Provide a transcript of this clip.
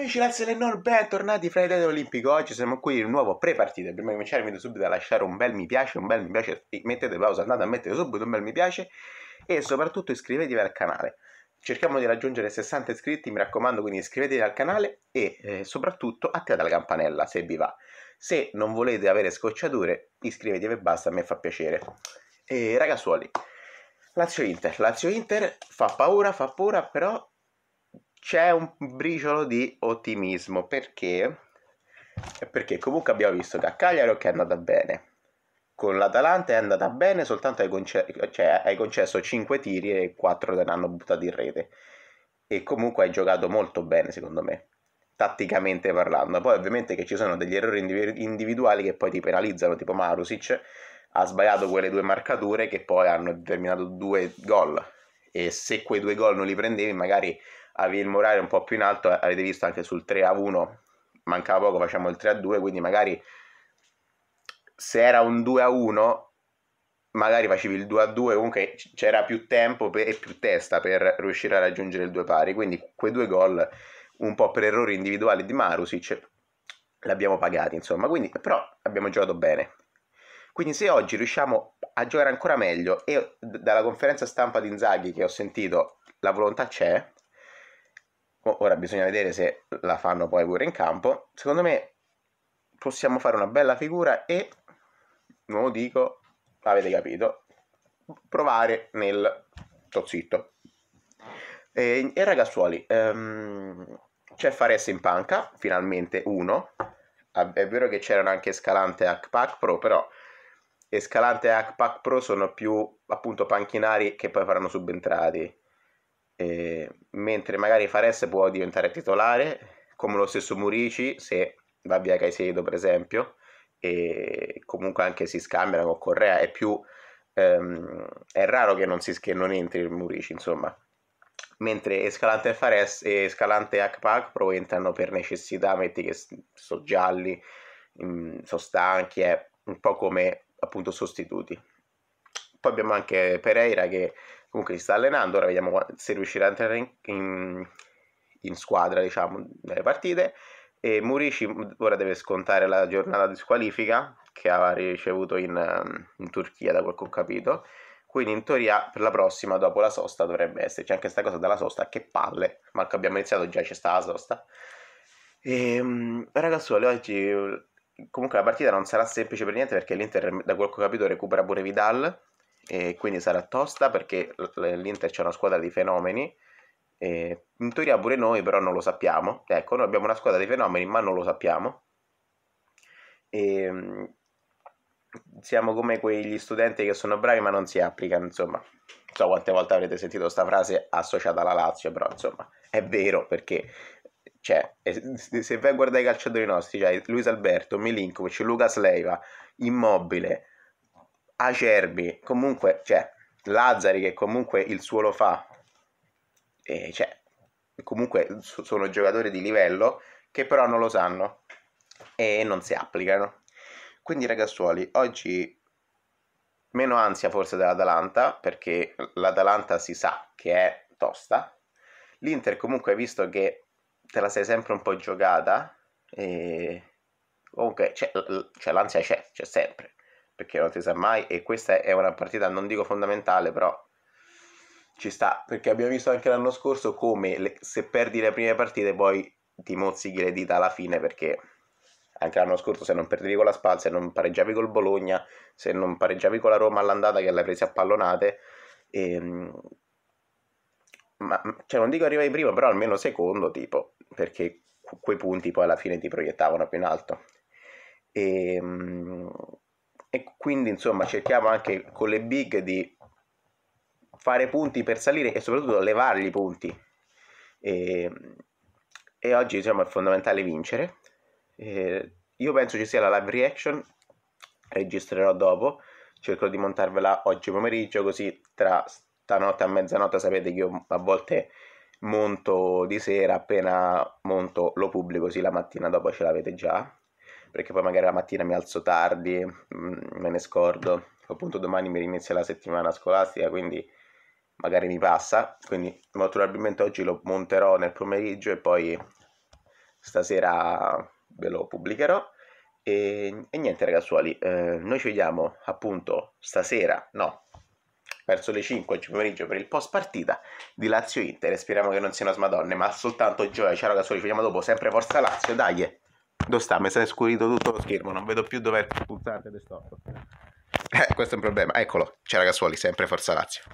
Amici Lazio e Nord, bentornati fra i Tete Olimpico. Oggi siamo qui in un nuovo pre-partita. Prima di cominciare, vi do subito a lasciare un bel mi piace, un bel mi piace. Mettete pausa, andate a mettere subito un bel mi piace e soprattutto iscrivetevi al canale. Cerchiamo di raggiungere 60 iscritti, mi raccomando, quindi iscrivetevi al canale e eh, soprattutto attivate la campanella se vi va. Se non volete avere scocciature, iscrivetevi e basta, a me fa piacere. E ragazzuoli, Lazio Inter. Lazio Inter fa paura, fa paura, però c'è un briciolo di ottimismo perché, perché comunque abbiamo visto che a Cagliari che è andata bene, con l'Atalanta è andata bene soltanto hai, conce- cioè, hai concesso 5 tiri e 4 te ne hanno buttati in rete e comunque hai giocato molto bene secondo me tatticamente parlando poi ovviamente che ci sono degli errori indiv- individuali che poi ti penalizzano tipo Marusic ha sbagliato quelle due marcature che poi hanno determinato due gol e se quei due gol non li prendevi magari avevi il morale un po' più in alto, avete visto anche sul 3 a 1, mancava poco, facciamo il 3 a 2, quindi magari se era un 2 a 1 magari facevi il 2 a 2 comunque c'era più tempo per, e più testa per riuscire a raggiungere il 2 pari quindi quei due gol un po' per errori individuali di Marusic l'abbiamo pagati insomma quindi però abbiamo giocato bene quindi se oggi riusciamo a giocare ancora meglio e dalla conferenza stampa di Inzaghi che ho sentito la volontà c'è ora bisogna vedere se la fanno poi pure in campo. Secondo me possiamo fare una bella figura e, non lo dico, avete capito, provare nel tozzitto. E, e ragazzuoli, ehm, c'è Fares in panca, finalmente uno. È vero che c'erano anche Scalante e Hackpack Pro, però Escalante e Hackpack Pro sono più appunto panchinari che poi faranno subentrati eh, mentre magari Fares può diventare titolare, come lo stesso Murici se va via Caicedo per esempio, e comunque anche si scambiano con Correa, è più... Ehm, è raro che non, si, che non entri il Murici insomma. Mentre Escalante e Fares e Escalante e Akpak entrano per necessità, metti che sono gialli, mm, sono stanchi, è un po' come appunto sostituti. Poi abbiamo anche Pereira che comunque si sta allenando, ora vediamo se riuscirà a entrare in, in, in squadra, diciamo, nelle partite. E Murici mm, ora deve scontare la giornata di squalifica che ha ricevuto in, mm, in Turchia, da quel che ho capito. Quindi in teoria per la prossima, dopo la sosta, dovrebbe esserci anche questa cosa della sosta. Che palle! Marco, abbiamo iniziato già, c'è stata la sosta. E, ehm, ragazzuoli, oggi comunque la partita non sarà semplice per niente perché l'Inter, da quel che ho capito, recupera pure Vidal e quindi sarà tosta perché l'Inter c'è una squadra di fenomeni e in teoria pure noi però non lo sappiamo ecco noi abbiamo una squadra di fenomeni ma non lo sappiamo e ehm, siamo come quegli studenti che sono bravi ma non si applicano insomma non so quante volte avrete sentito questa frase associata alla Lazio però insomma è vero perché cioè, se vai a guardare i calciatori nostri, cioè Luis Alberto, Milinkovic, Lucas Leiva, Immobile, acerbi, comunque, cioè, Lazzari che comunque il suo lo fa, e, cioè, comunque sono giocatori di livello che però non lo sanno e non si applicano. Quindi ragazzuoli, oggi meno ansia forse dell'Atalanta, perché l'Atalanta si sa che è tosta. L'Inter comunque, visto che te la sei sempre un po' giocata, e... comunque c'è, l'ansia c'è, c'è sempre perché non si sa mai e questa è una partita, non dico fondamentale, però ci sta, perché abbiamo visto anche l'anno scorso come le, se perdi le prime partite poi ti mozzichi le dita alla fine perché anche l'anno scorso se non perdevi con la Spal, se non pareggiavi col Bologna, se non pareggiavi con la Roma all'andata che l'hai presa a pallonate, e, ehm, ma, cioè non dico arrivai prima, però almeno secondo tipo, perché quei punti poi alla fine ti proiettavano più in alto. E, ehm, e quindi insomma cerchiamo anche con le big di fare punti per salire e soprattutto levargli i punti e, e oggi diciamo è fondamentale vincere e io penso ci sia la live reaction registrerò dopo cercherò di montarvela oggi pomeriggio così tra stanotte e mezzanotte sapete che io a volte monto di sera appena monto lo pubblico così la mattina dopo ce l'avete già perché poi magari la mattina mi alzo tardi, mm, me ne scordo, appunto domani mi inizia la settimana scolastica, quindi magari mi passa, quindi molto probabilmente oggi lo monterò nel pomeriggio e poi stasera ve lo pubblicherò. E, e niente ragazzuoli, eh, noi ci vediamo appunto stasera, no, verso le 5 oggi pomeriggio per il post partita di Lazio-Inter, speriamo che non siano smadonne, ma soltanto gioia, ciao ragazzuoli, ci vediamo dopo, sempre Forza Lazio, dai! Dove sta? Mi si è scurito tutto lo schermo, non vedo più dove è desktop. Eh, questo è un problema. Eccolo, c'era Casuoli, sempre Forza Lazio.